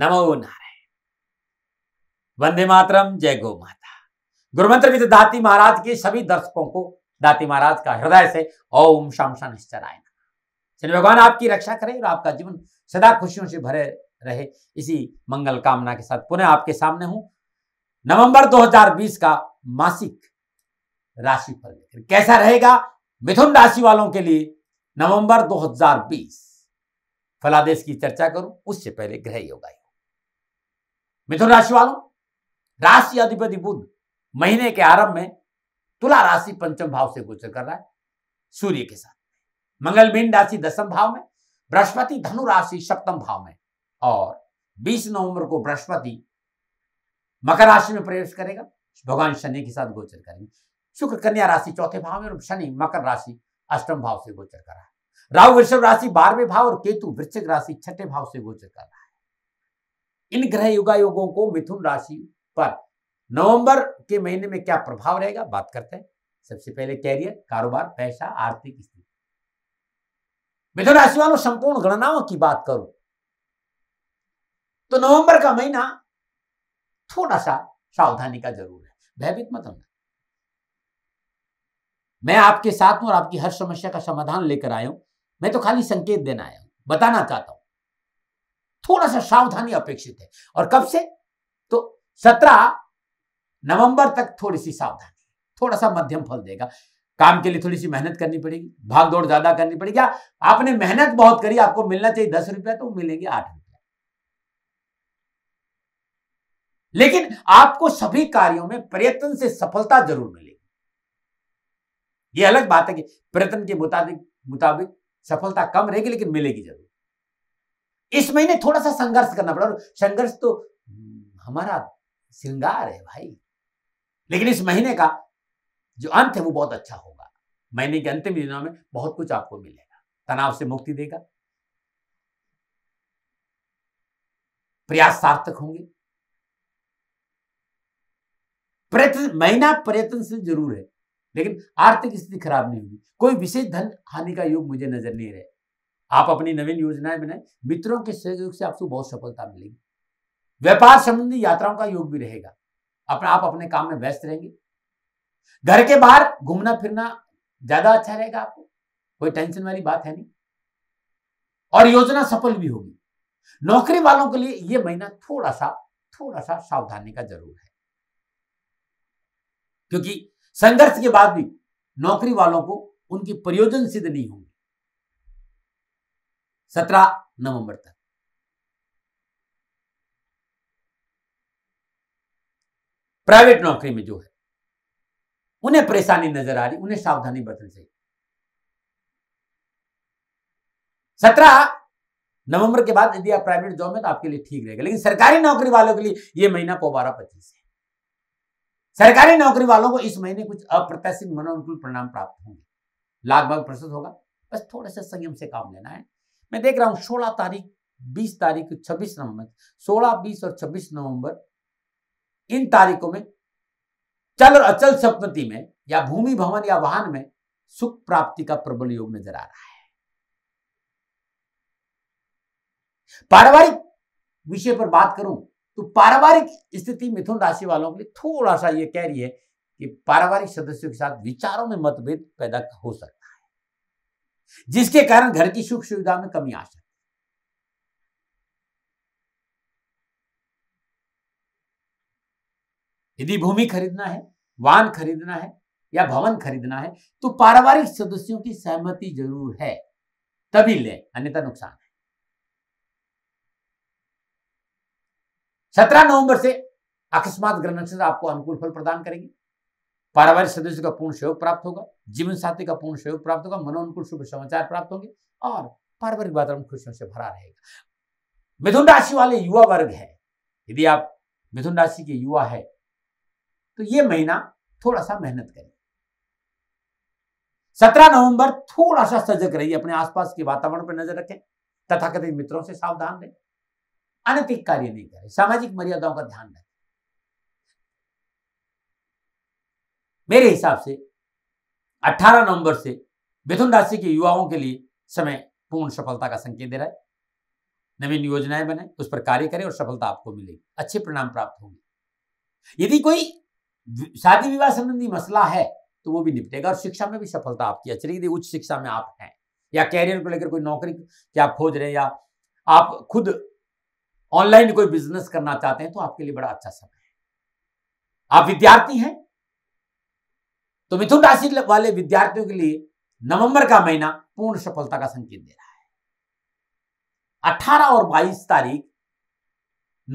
नमो नारायण वंदे मातरम जय गो माता गुरुमंत्र विद दाती महाराज के सभी दर्शकों को दाती महाराज का हृदय से ओम शाम शाम निश्चराय चलिए भगवान आपकी रक्षा करें और आपका जीवन सदा खुशियों से भरे रहे इसी मंगल कामना के साथ पुनः आपके सामने हूं नवंबर 2020 का मासिक राशि फल कैसा रहेगा मिथुन राशि वालों के लिए नवंबर 2020 फलादेश की चर्चा करूं उससे पहले ग्रह योगाई मिथुन राशि वालों राशि अधिपति बुद्ध महीने के आरंभ में तुला राशि पंचम भाव से गोचर कर रहा है सूर्य के साथ मंगल मीन राशि दसम भाव में बृहस्पति धनु राशि सप्तम भाव में और 20 नवंबर को बृहस्पति मकर राशि में प्रवेश करेगा भगवान शनि के साथ गोचर करेंगे शुक्र कन्या राशि चौथे भाव में और शनि मकर राशि अष्टम भाव से गोचर कर रहा है राहु वृषभ राशि बारहवें भाव और केतु वृश्चिक राशि छठे भाव से गोचर कर रहा है इन ग्रह युगा युगों को मिथुन राशि पर नवंबर के महीने में क्या प्रभाव रहेगा बात करते हैं सबसे पहले कैरियर कारोबार पैसा आर्थिक स्थिति मिथुन राशि वालों संपूर्ण गणनाओं की बात करो तो नवंबर का महीना थोड़ा सा सावधानी का जरूर है भयभीत मत होना मैं आपके साथ हूं और आपकी हर समस्या का समाधान लेकर आया हूं मैं तो खाली संकेत देना आया हूं बताना चाहता हूं थोड़ा सा सावधानी अपेक्षित है और कब से तो सत्रह नवंबर तक थोड़ी सी सावधानी थोड़ा सा मध्यम फल देगा काम के लिए थोड़ी सी मेहनत करनी पड़ेगी भाग दौड़ ज्यादा करनी पड़ेगी आपने मेहनत बहुत करी आपको मिलना चाहिए दस रुपया तो मिलेंगे आठ रुपया लेकिन आपको सभी कार्यों में प्रयत्न से सफलता जरूर मिलेगी यह अलग बात है कि प्रयत्न के मुताबिक मुताबिक सफलता कम रहेगी लेकिन मिलेगी जरूर इस महीने थोड़ा सा संघर्ष करना पड़ा और संघर्ष तो हम्म, हमारा श्रृंगार है भाई लेकिन इस महीने का जो अंत है वो बहुत अच्छा होगा महीने के अंतिम दिनों में बहुत कुछ आपको मिलेगा तनाव से मुक्ति देगा प्रयास सार्थक होंगे प्रयत्न महीना प्रयत्नशील जरूर है लेकिन आर्थिक स्थिति खराब नहीं होगी कोई विशेष धन हानि का योग मुझे नजर नहीं रहे आप अपनी नवीन योजनाएं बनाएं मित्रों के सहयोग से आपको बहुत सफलता मिलेगी व्यापार संबंधी यात्राओं का योग भी रहेगा अपना आप अपने काम में व्यस्त रहेंगे घर के बाहर घूमना फिरना ज्यादा अच्छा रहेगा आपको कोई टेंशन वाली बात है नहीं और योजना सफल भी होगी नौकरी वालों के लिए यह महीना थोड़ा सा थोड़ा सा सावधानी का जरूर है क्योंकि संघर्ष के बाद भी नौकरी वालों को उनकी प्रयोजन सिद्ध नहीं होंगे सत्रह नवंबर तक प्राइवेट नौकरी में जो है उन्हें परेशानी नजर आ रही उन्हें सावधानी बरतनी चाहिए सत्रह नवंबर के बाद यदि आप प्राइवेट जॉब में तो आपके लिए ठीक रहेगा लेकिन सरकारी नौकरी वालों के लिए यह महीना पोबारा पच्चीस है सरकारी नौकरी वालों को इस महीने कुछ अप्रत्याशित मनोनुकूल परिणाम प्राप्त होंगे लाभ भाग होगा बस थोड़े से संयम से काम लेना है मैं देख रहा हूँ सोलह तारीख बीस तारीख छब्बीस नवंबर सोलह बीस और छब्बीस नवंबर इन तारीखों में चल और अचल संपत्ति में या भूमि भवन या वाहन में सुख प्राप्ति का प्रबल योग नजर आ रहा है पारिवारिक विषय पर बात करूं तो पारिवारिक स्थिति मिथुन राशि वालों के लिए थोड़ा सा यह कह रही है कि पारिवारिक सदस्यों के साथ विचारों में मतभेद पैदा हो सकता जिसके कारण घर की सुख सुविधा में कमी आ सकती यदि भूमि खरीदना है वाहन खरीदना है या भवन खरीदना है तो पारिवारिक सदस्यों की सहमति जरूर है तभी ले अन्यथा नुकसान है सत्रह नवंबर से अकस्मात ग्रह नक्षत्र आपको अनुकूल फल प्रदान करेंगे पारिवारिक सदस्य का पूर्ण सहयोग प्राप्त होगा जीवन साथी का पूर्ण सहयोग प्राप्त होगा मनोनुकूल शुभ समाचार प्राप्त होंगे और पारिवारिक वातावरण खुशियों से भरा रहेगा मिथुन राशि वाले युवा वर्ग है यदि आप मिथुन राशि के युवा है तो ये महीना थोड़ा सा मेहनत करें सत्रह नवंबर थोड़ा सा सजग रहिए अपने आसपास के वातावरण पर नजर रखें तथाकथित मित्रों से सावधान रहें अनैतिक कार्य नहीं करें सामाजिक मर्यादाओं का ध्यान रखें मेरे हिसाब से 18 नवंबर से मिथुन राशि के युवाओं के लिए समय पूर्ण सफलता का संकेत दे रहा है नवीन योजनाएं बने उस पर कार्य करें और सफलता आपको मिलेगी अच्छे परिणाम प्राप्त होंगे यदि कोई शादी विवाह संबंधी मसला है तो वो भी निपटेगा और शिक्षा में भी सफलता आपकी अच्छी रहेगी उच्च शिक्षा में आप हैं या कैरियर को लेकर कोई नौकरी की आप खोज रहे हैं या आप खुद ऑनलाइन कोई बिजनेस करना चाहते हैं तो आपके लिए बड़ा अच्छा समय है आप विद्यार्थी हैं तो मिथुन राशि वाले विद्यार्थियों के लिए नवंबर का महीना पूर्ण सफलता का संकेत दे रहा है 18 और 22 तारीख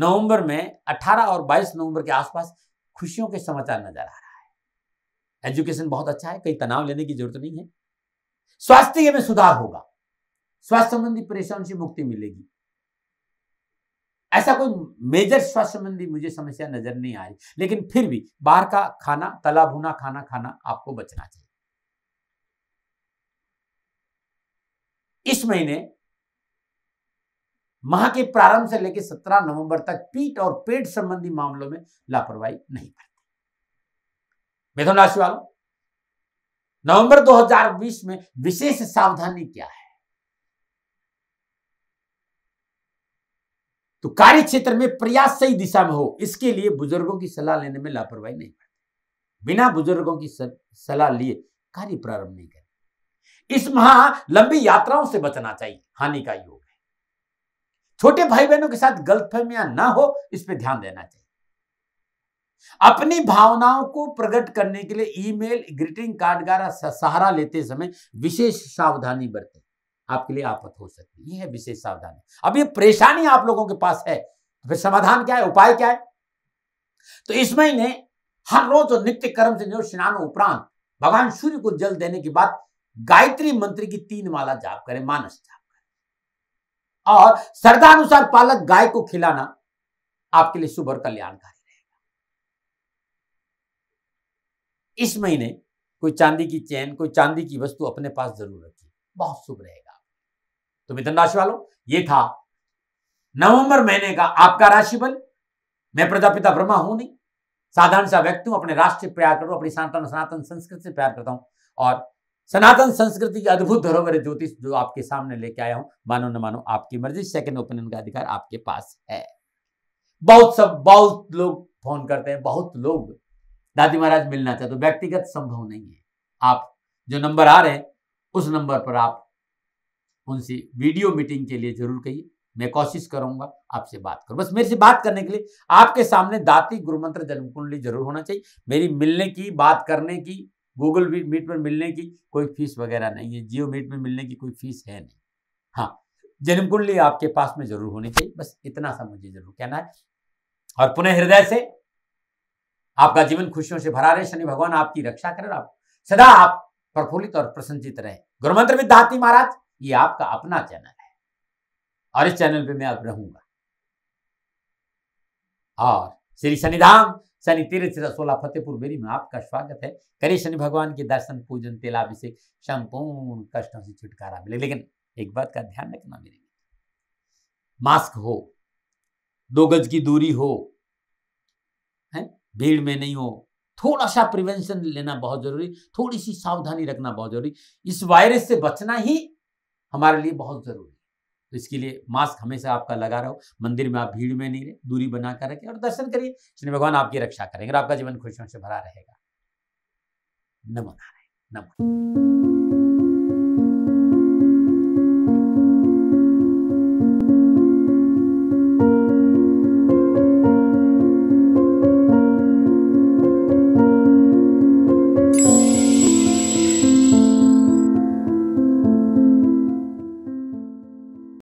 नवंबर में 18 और 22 नवंबर के आसपास खुशियों के समाचार नजर आ रहा है एजुकेशन बहुत अच्छा है कहीं तनाव लेने की जरूरत नहीं है स्वास्थ्य में सुधार होगा स्वास्थ्य संबंधी परेशानी से मुक्ति मिलेगी ऐसा कोई मेजर स्वास्थ्य संबंधी मुझे समस्या नजर नहीं आ रही लेकिन फिर भी बाहर का खाना तला भुना खाना खाना आपको बचना चाहिए इस महीने माह के प्रारंभ से लेकर 17 नवंबर तक पीठ और पेट संबंधी मामलों में लापरवाही नहीं बरती मिथुन राशि वालों नवंबर 2020 में विशेष सावधानी क्या है तो कार्य क्षेत्र में प्रयास सही दिशा में हो इसके लिए बुजुर्गों की सलाह लेने में लापरवाही नहीं पड़ती बिना बुजुर्गों की सलाह लिए कार्य प्रारंभ नहीं करें इस माह लंबी यात्राओं से बचना चाहिए हानि का योग है छोटे भाई बहनों के साथ गलतफहमियां ना हो इस पर ध्यान देना चाहिए अपनी भावनाओं को प्रकट करने के लिए ईमेल ग्रीटिंग कार्ड का सहारा लेते समय विशेष सावधानी बरतें आपके लिए आफत हो सकती है यह है विशेष सावधानी अब ये परेशानी आप लोगों के पास है तो फिर समाधान क्या है उपाय क्या है तो इस महीने हर रोज और नित्य कर्म से स्नान उपरांत भगवान सूर्य को जल देने के बाद गायत्री मंत्र की तीन माला जाप करें मानस जाप करें और श्रद्धानुसार पालक गाय को खिलाना आपके लिए शुभ और कल्याणकारी रहेगा इस महीने कोई चांदी की चैन कोई चांदी की वस्तु अपने पास जरूर रखिए बहुत शुभ रहेगा तो मिथुन राशि वालों ये था नवंबर महीने का आपका राशिफल मैं प्रजापिता ब्रह्मा हूं नहीं साधारण सा व्यक्ति हूं अपने राष्ट्र से प्यार करूं अपनी सनातन सनातन संस्कृति से प्यार करता हूं और सनातन संस्कृति की अद्भुत धरोहर ज्योतिष जो आपके सामने लेके आया हूं मानो न मानो आपकी मर्जी सेकंड ओपिनियन का अधिकार आपके पास है बहुत सब बहुत लोग फोन करते हैं बहुत लोग दादी महाराज मिलना चाहते तो व्यक्तिगत संभव नहीं है आप जो नंबर आ रहे हैं उस नंबर पर आप उनसे वीडियो मीटिंग के लिए जरूर कहिए मैं कोशिश करूंगा आपसे बात करूं बस मेरे से बात करने के लिए आपके सामने दाती गुरु मंत्र जन्म कुंडली जरूर होना चाहिए मेरी मिलने की बात करने की गूगल मीट पर मिलने की कोई फीस वगैरह नहीं है जियो मीट में मिलने की कोई फीस है नहीं हाँ जन्म कुंडली आपके पास में जरूर होनी चाहिए बस इतना सा मुझे जरूर कहना है और पुनः हृदय से आपका जीवन खुशियों से भरा रहे शनि भगवान आपकी रक्षा करें आप सदा आप प्रफुल्लित और प्रसन्नचित रहे गुरु मंत्र विद्यार्थी महाराज ये आपका अपना चैनल है और इस चैनल पे मैं अब रहूंगा और श्री शनिधाम शनि तीर्थ रसोला फतेहपुर बेरी में आपका स्वागत है करे शनि भगवान के दर्शन पूजन तेलाभिषेक संपूर्ण कष्टों से छुटकारा मिले लेकिन एक बात का ध्यान रखना मेरे मास्क हो दो गज की दूरी हो है भीड़ में नहीं हो थोड़ा सा प्रिवेंशन लेना बहुत जरूरी थोड़ी सी सावधानी रखना बहुत जरूरी इस वायरस से बचना ही हमारे लिए बहुत ज़रूरी है तो इसके लिए मास्क हमेशा आपका लगा रहो मंदिर में आप भीड़ में नहीं रहे दूरी बना कर रखें और दर्शन करिए शनि भगवान आपकी रक्षा करेंगे और आपका जीवन खुशियों से भरा रहेगा नमो नारायण नमो